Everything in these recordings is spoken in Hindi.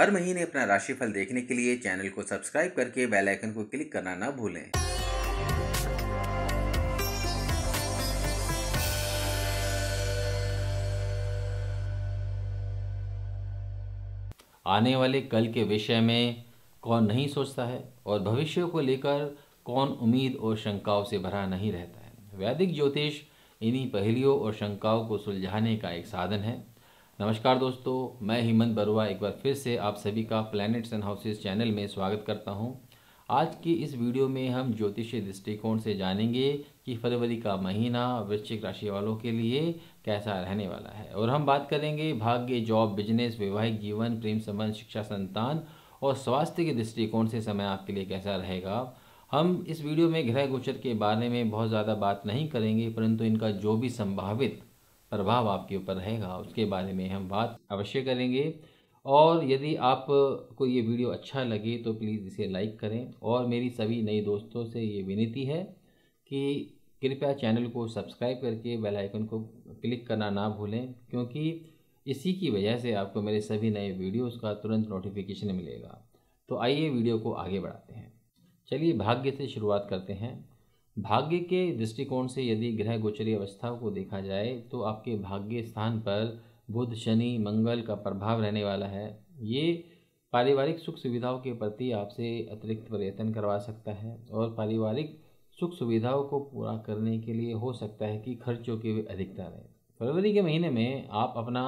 हर महीने अपना राशिफल देखने के लिए चैनल को सब्सक्राइब करके बेल आइकन को क्लिक करना ना भूलें आने वाले कल के विषय में कौन नहीं सोचता है और भविष्य को लेकर कौन उम्मीद और शंकाओं से भरा नहीं रहता है वैदिक ज्योतिष इन्हीं पहलियों और शंकाओं को सुलझाने का एक साधन है नमस्कार दोस्तों मैं हेमंत बरुआ एक बार फिर से आप सभी का प्लैनेट्स एंड हाउसेस चैनल में स्वागत करता हूं आज की इस वीडियो में हम ज्योतिषीय दृष्टिकोण से जानेंगे कि फरवरी का महीना वृश्चिक राशि वालों के लिए कैसा रहने वाला है और हम बात करेंगे भाग्य जॉब बिजनेस वैवाहिक जीवन प्रेम संबंध शिक्षा संतान और स्वास्थ्य के दृष्टिकोण से समय आपके लिए कैसा रहेगा हम इस वीडियो में ग्रह गोचर के बारे में बहुत ज़्यादा बात नहीं करेंगे परंतु इनका जो भी संभावित प्रभाव आपके ऊपर रहेगा उसके बारे में हम बात अवश्य करेंगे और यदि आपको ये वीडियो अच्छा लगे तो प्लीज़ इसे लाइक करें और मेरी सभी नए दोस्तों से ये विनती है कि कृपया चैनल को सब्सक्राइब करके बेल आइकन को क्लिक करना ना भूलें क्योंकि इसी की वजह से आपको मेरे सभी नए वीडियोस का तुरंत नोटिफिकेशन मिलेगा तो आइए वीडियो को आगे बढ़ाते हैं चलिए भाग्य से शुरुआत करते हैं भाग्य के दृष्टिकोण से यदि ग्रह गोचरी अवस्था को देखा जाए तो आपके भाग्य स्थान पर बुध शनि मंगल का प्रभाव रहने वाला है ये पारिवारिक सुख सुविधाओं के प्रति आपसे अतिरिक्त प्रयत्न करवा सकता है और पारिवारिक सुख सुविधाओं को पूरा करने के लिए हो सकता है कि खर्चों की भी अधिकता रहे फरवरी के महीने में आप अपना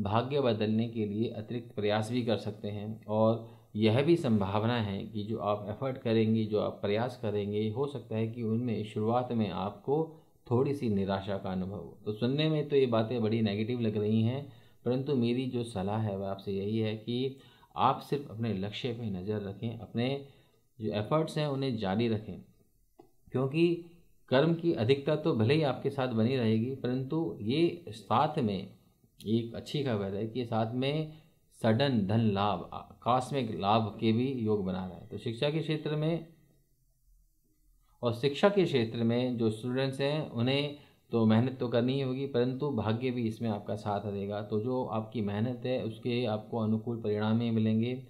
भाग्य बदलने के लिए अतिरिक्त प्रयास भी कर सकते हैं और यह भी संभावना है कि जो आप एफर्ट करेंगे जो आप प्रयास करेंगे हो सकता है कि उनमें शुरुआत में आपको थोड़ी सी निराशा का अनुभव हो तो सुनने में तो ये बातें बड़ी नेगेटिव लग रही हैं परंतु मेरी जो सलाह है वह आपसे यही है कि आप सिर्फ अपने लक्ष्य पर नज़र रखें अपने जो एफर्ट्स हैं उन्हें जारी रखें क्योंकि कर्म की अधिकता तो भले ही आपके साथ बनी रहेगी परंतु ये साथ में एक अच्छी खबर है कि साथ में सडन धन लाभ आकस्मिक लाभ के भी योग बना रहा है तो शिक्षा के क्षेत्र में और शिक्षा के क्षेत्र में जो स्टूडेंट्स हैं उन्हें तो मेहनत तो करनी ही होगी परंतु भाग्य भी इसमें आपका साथ देगा तो जो आपकी मेहनत है उसके आपको अनुकूल परिणाम ही मिलेंगे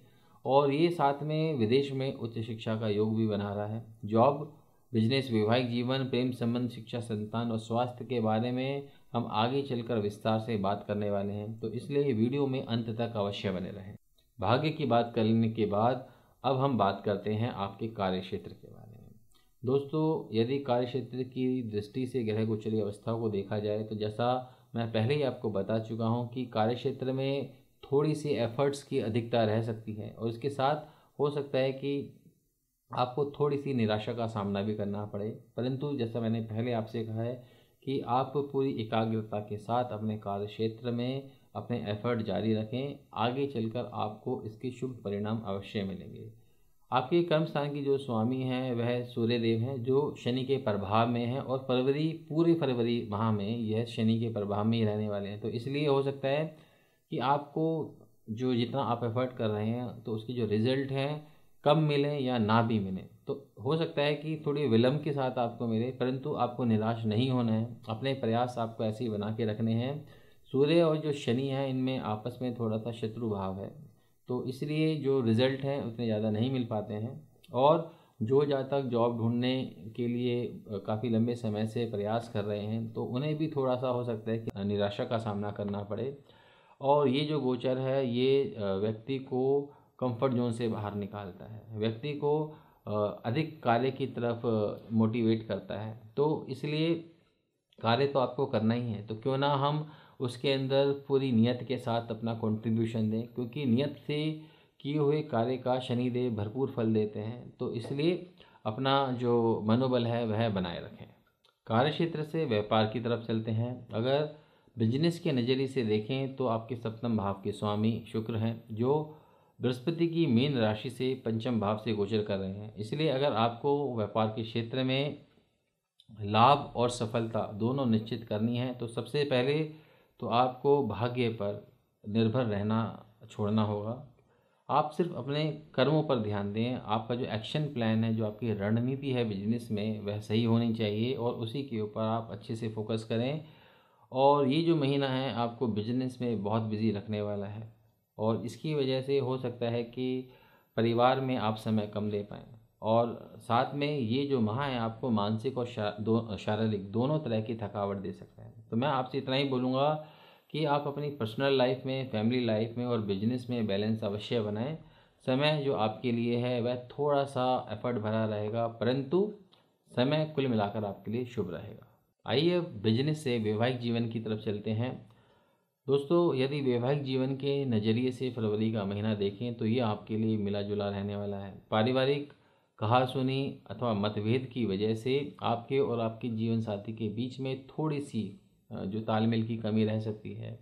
और ये साथ में विदेश में उच्च शिक्षा का योग भी बना रहा है जॉब बिजनेस वैवाहिक जीवन प्रेम संबंध शिक्षा संतान और स्वास्थ्य के बारे में हम आगे चलकर विस्तार से बात करने वाले हैं तो इसलिए वीडियो में अंत तक अवश्य बने रहें भाग्य की बात करने के बाद अब हम बात करते हैं आपके कार्य क्षेत्र के बारे में दोस्तों यदि कार्य क्षेत्र की दृष्टि से ग्रह गोचरी अवस्था को देखा जाए तो जैसा मैं पहले ही आपको बता चुका हूँ कि कार्य क्षेत्र में थोड़ी सी एफर्ट्स की अधिकता रह सकती है और इसके साथ हो सकता है कि आपको थोड़ी सी निराशा का सामना भी करना पड़े परंतु जैसा मैंने पहले आपसे कहा है कि आप पूरी एकाग्रता के साथ अपने कार्य क्षेत्र में अपने एफर्ट जारी रखें आगे चलकर आपको इसके शुभ परिणाम अवश्य मिलेंगे आपके कर्मस्थान की जो स्वामी हैं वह सूर्यदेव हैं जो शनि के प्रभाव में हैं और फरवरी पूरे फरवरी माह में यह शनि के प्रभाव में ही रहने वाले हैं तो इसलिए हो सकता है कि आपको जो जितना आप एफर्ट कर रहे हैं तो उसके जो रिज़ल्ट हैं कम मिलें या ना भी मिलें तो हो सकता है कि थोड़ी विलम्ब के साथ आपको मिले परंतु आपको निराश नहीं होना है अपने प्रयास आपको ऐसे ही बना के रखने हैं सूर्य और जो शनि है इनमें आपस में थोड़ा सा शत्रु भाव है तो इसलिए जो रिज़ल्ट हैं उतने ज़्यादा नहीं मिल पाते हैं और जो जातक जॉब ढूंढने के लिए काफ़ी लंबे समय से प्रयास कर रहे हैं तो उन्हें भी थोड़ा सा हो सकता है कि निराशा का सामना करना पड़े और ये जो गोचर है ये व्यक्ति को कंफर्ट जोन से बाहर निकालता है व्यक्ति को अधिक कार्य की तरफ मोटिवेट करता है तो इसलिए कार्य तो आपको करना ही है तो क्यों ना हम उसके अंदर पूरी नियत के साथ अपना कंट्रीब्यूशन दें क्योंकि नियत से किए हुए कार्य का शनिदेव भरपूर फल देते हैं तो इसलिए अपना जो मनोबल है वह बनाए रखें कार्य क्षेत्र से व्यापार की तरफ चलते हैं अगर बिजनेस के नज़रिए से देखें तो आपके सप्तम भाव के स्वामी शुक्र हैं जो बृहस्पति की मीन राशि से पंचम भाव से गोचर कर रहे हैं इसलिए अगर आपको व्यापार के क्षेत्र में लाभ और सफलता दोनों निश्चित करनी है तो सबसे पहले तो आपको भाग्य पर निर्भर रहना छोड़ना होगा आप सिर्फ अपने कर्मों पर ध्यान दें आपका जो एक्शन प्लान है जो आपकी रणनीति है बिजनेस में वह सही होनी चाहिए और उसी के ऊपर आप अच्छे से फोकस करें और ये जो महीना है आपको बिजनेस में बहुत बिज़ी रखने वाला है और इसकी वजह से हो सकता है कि परिवार में आप समय कम दे पाएँ और साथ में ये जो माह है आपको मानसिक और दो, शारीरिक दोनों तरह की थकावट दे सकता है तो मैं आपसे इतना ही बोलूँगा कि आप अपनी पर्सनल लाइफ में फैमिली लाइफ में और बिजनेस में बैलेंस अवश्य बनाएं समय जो आपके लिए है वह थोड़ा सा एफर्ट भरा रहेगा परंतु समय कुल मिलाकर आपके लिए शुभ रहेगा आइए बिजनेस से वैवाहिक जीवन की तरफ चलते हैं दोस्तों यदि वैवाहिक जीवन के नज़रिए से फरवरी का महीना देखें तो ये आपके लिए मिला जुला रहने वाला है पारिवारिक कहा सुनी अथवा मतभेद की वजह से आपके और आपके जीवन साथी के बीच में थोड़ी सी जो तालमेल की कमी रह सकती है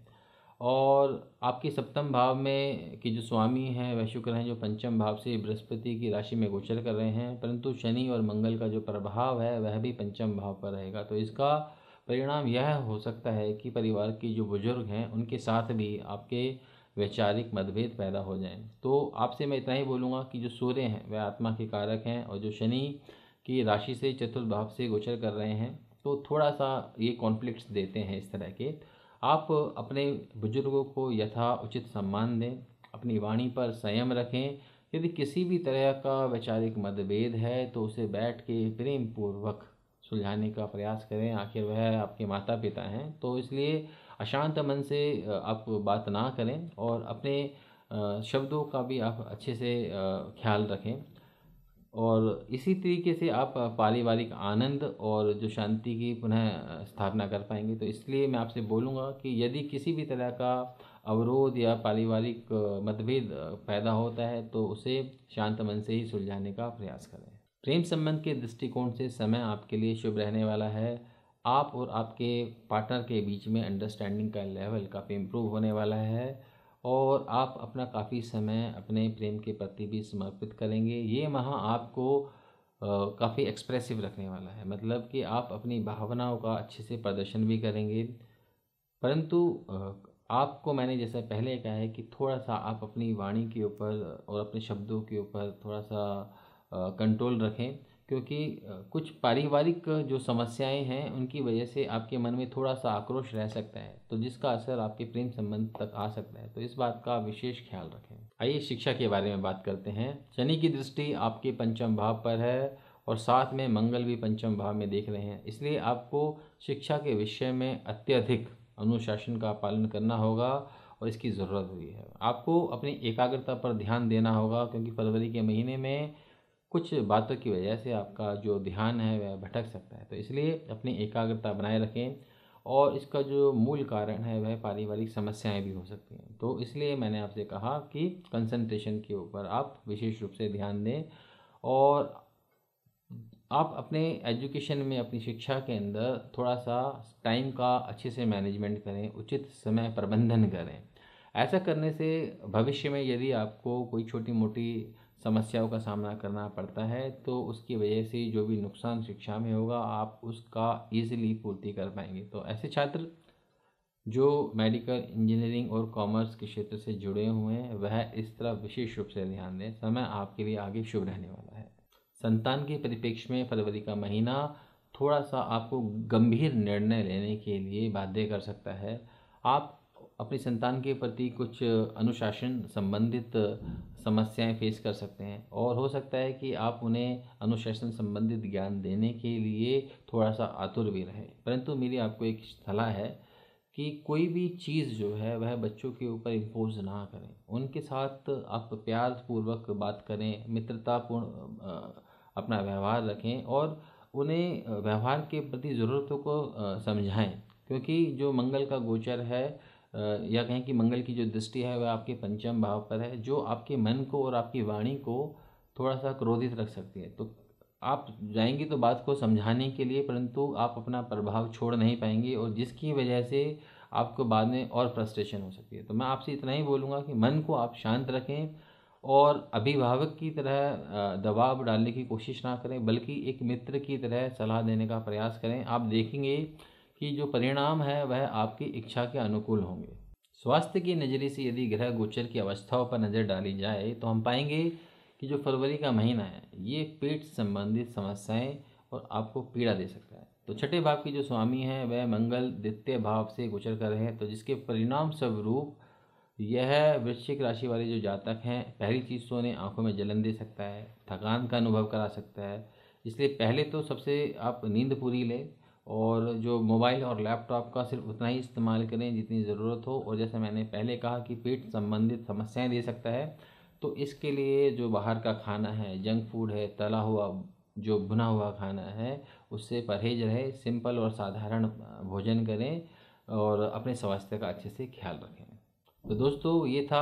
और आपके सप्तम भाव में कि जो स्वामी हैं वह शुक्र हैं जो पंचम भाव से बृहस्पति की राशि में गोचर कर रहे हैं परंतु शनि और मंगल का जो प्रभाव है वह भी पंचम भाव पर रहेगा तो इसका परिणाम यह हो सकता है कि परिवार के जो बुज़ुर्ग हैं उनके साथ भी आपके वैचारिक मतभेद पैदा हो जाएं तो आपसे मैं इतना ही बोलूँगा कि जो सूर्य हैं वह आत्मा के कारक हैं और जो शनि की राशि से चतुर्भाव से गोचर कर रहे हैं तो थोड़ा सा ये कॉन्फ्लिक्ट देते हैं इस तरह के आप अपने बुजुर्गों को यथा उचित सम्मान दें अपनी वाणी पर संयम रखें यदि किसी भी तरह का वैचारिक मतभेद है तो उसे बैठ के प्रेम पूर्वक सुलझाने का प्रयास करें आखिर वह आपके माता पिता हैं तो इसलिए अशांत मन से आप बात ना करें और अपने शब्दों का भी आप अच्छे से ख्याल रखें और इसी तरीके से आप पारिवारिक आनंद और जो शांति की पुनः स्थापना कर पाएंगे तो इसलिए मैं आपसे बोलूँगा कि यदि किसी भी तरह का अवरोध या पारिवारिक मतभेद पैदा होता है तो उसे शांत मन से ही सुलझाने का प्रयास करें प्रेम संबंध के दृष्टिकोण से समय आपके लिए शुभ रहने वाला है आप और आपके पार्टनर के बीच में अंडरस्टैंडिंग का लेवल काफ़ी इम्प्रूव होने वाला है और आप अपना काफ़ी समय अपने प्रेम के प्रति भी समर्पित करेंगे ये माह आपको काफ़ी एक्सप्रेसिव रखने वाला है मतलब कि आप अपनी भावनाओं का अच्छे से प्रदर्शन भी करेंगे परंतु आपको मैंने जैसा पहले कहा है कि थोड़ा सा आप अपनी वाणी के ऊपर और अपने शब्दों के ऊपर थोड़ा सा कंट्रोल रखें क्योंकि कुछ पारिवारिक जो समस्याएं हैं उनकी वजह से आपके मन में थोड़ा सा आक्रोश रह सकता है तो जिसका असर आपके प्रेम संबंध तक आ सकता है तो इस बात का विशेष ख्याल रखें आइए शिक्षा के बारे में बात करते हैं शनि की दृष्टि आपके पंचम भाव पर है और साथ में मंगल भी पंचम भाव में देख रहे हैं इसलिए आपको शिक्षा के विषय में अत्यधिक अनुशासन का पालन करना होगा और इसकी ज़रूरत हुई है आपको अपनी एकाग्रता पर ध्यान देना होगा क्योंकि फरवरी के महीने में कुछ बातों की वजह से आपका जो ध्यान है वह भटक सकता है तो इसलिए अपनी एकाग्रता बनाए रखें और इसका जो मूल कारण है वह पारिवारिक समस्याएं भी हो सकती हैं तो इसलिए मैंने आपसे कहा कि कंसंट्रेशन के ऊपर आप विशेष रूप से ध्यान दें और आप अपने एजुकेशन में अपनी शिक्षा के अंदर थोड़ा सा टाइम का अच्छे से मैनेजमेंट करें उचित समय प्रबंधन करें ऐसा करने से भविष्य में यदि आपको कोई छोटी मोटी समस्याओं का सामना करना पड़ता है तो उसकी वजह से जो भी नुकसान शिक्षा में होगा आप उसका ईजिली पूर्ति कर पाएंगे तो ऐसे छात्र जो मेडिकल इंजीनियरिंग और कॉमर्स के क्षेत्र से जुड़े हुए हैं वह इस तरह विशेष रूप से ध्यान दें समय आपके लिए आगे शुभ रहने वाला है संतान के परिप्रेक्ष्य में फरवरी का महीना थोड़ा सा आपको गंभीर निर्णय लेने के लिए बाध्य कर सकता है आप अपनी संतान के प्रति कुछ अनुशासन संबंधित समस्याएं फेस कर सकते हैं और हो सकता है कि आप उन्हें अनुशासन संबंधित ज्ञान देने के लिए थोड़ा सा आतुर भी रहे परंतु मेरी आपको एक सलाह है कि कोई भी चीज़ जो है वह बच्चों के ऊपर इम्पोज ना करें उनके साथ आप प्यार पूर्वक बात करें मित्रतापूर्ण अपना व्यवहार रखें और उन्हें व्यवहार के प्रति ज़रूरतों को समझाएं क्योंकि जो मंगल का गोचर है या कहें कि मंगल की जो दृष्टि है वह आपके पंचम भाव पर है जो आपके मन को और आपकी वाणी को थोड़ा सा क्रोधित रख सकती है तो आप जाएंगे तो बात को समझाने के लिए परंतु आप अपना प्रभाव छोड़ नहीं पाएंगे और जिसकी वजह से आपको बाद में और फ्रस्ट्रेशन हो सकती है तो मैं आपसे इतना ही बोलूँगा कि मन को आप शांत रखें और अभिभावक की तरह दबाव डालने की कोशिश ना करें बल्कि एक मित्र की तरह सलाह देने का प्रयास करें आप देखेंगे कि जो परिणाम है वह आपकी इच्छा के अनुकूल होंगे स्वास्थ्य की नज़रिए से यदि ग्रह गोचर की अवस्थाओं पर नज़र डाली जाए तो हम पाएंगे कि जो फरवरी का महीना है ये पेट संबंधित समस्याएं और आपको पीड़ा दे सकता है तो छठे भाव की जो स्वामी हैं वह मंगल द्वितीय भाव से गोचर कर रहे हैं तो जिसके परिणाम स्वरूप यह वृश्चिक राशि वाले जो जातक हैं पहली चीज़ तो उन्हें आँखों में जलन दे सकता है थकान का अनुभव करा सकता है इसलिए पहले तो सबसे आप नींद पूरी लें और जो मोबाइल और लैपटॉप का सिर्फ उतना ही इस्तेमाल करें जितनी ज़रूरत हो और जैसे मैंने पहले कहा कि पेट संबंधित समस्याएं दे सकता है तो इसके लिए जो बाहर का खाना है जंक फूड है तला हुआ जो भुना हुआ खाना है उससे परहेज रहे सिंपल और साधारण भोजन करें और अपने स्वास्थ्य का अच्छे से ख्याल रखें तो दोस्तों ये था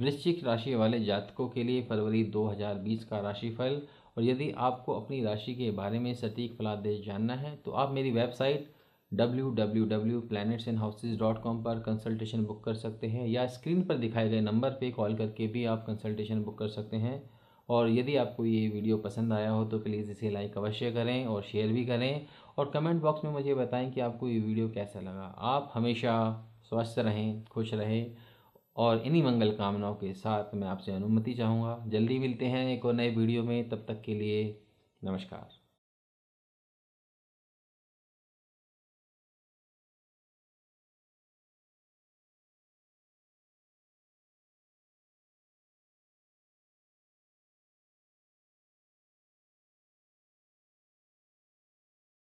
वृश्चिक राशि वाले जातकों के लिए फरवरी 2020 का राशिफल और यदि आपको अपनी राशि के बारे में सटीक फलादेश जानना है तो आप मेरी वेबसाइट डब्ल्यू पर कंसल्टेशन बुक कर सकते हैं या स्क्रीन पर दिखाए गए नंबर पर कॉल करके भी आप कंसल्टेशन बुक कर सकते हैं और यदि आपको ये वीडियो पसंद आया हो तो प्लीज़ इसे लाइक अवश्य करें और शेयर भी करें और कमेंट बॉक्स में मुझे बताएं कि आपको ये वीडियो कैसा लगा आप हमेशा स्वस्थ रहें खुश रहें और इन्हीं मंगल कामनाओं के साथ मैं आपसे अनुमति चाहूँगा जल्दी मिलते हैं एक और नए वीडियो में तब तक के लिए नमस्कार